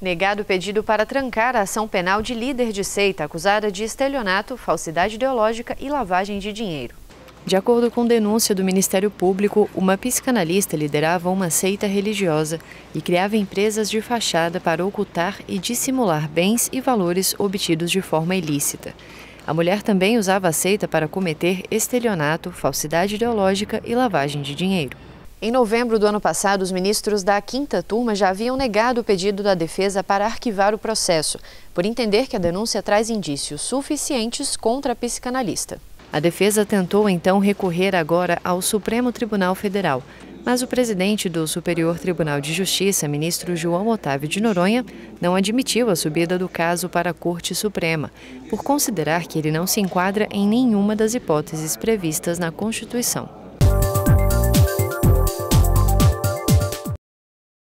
negado o pedido para trancar a ação penal de líder de seita acusada de estelionato, falsidade ideológica e lavagem de dinheiro. De acordo com denúncia do Ministério Público, uma psicanalista liderava uma seita religiosa e criava empresas de fachada para ocultar e dissimular bens e valores obtidos de forma ilícita. A mulher também usava a seita para cometer estelionato, falsidade ideológica e lavagem de dinheiro. Em novembro do ano passado, os ministros da quinta turma já haviam negado o pedido da defesa para arquivar o processo, por entender que a denúncia traz indícios suficientes contra a psicanalista. A defesa tentou então recorrer agora ao Supremo Tribunal Federal, mas o presidente do Superior Tribunal de Justiça, ministro João Otávio de Noronha, não admitiu a subida do caso para a Corte Suprema, por considerar que ele não se enquadra em nenhuma das hipóteses previstas na Constituição.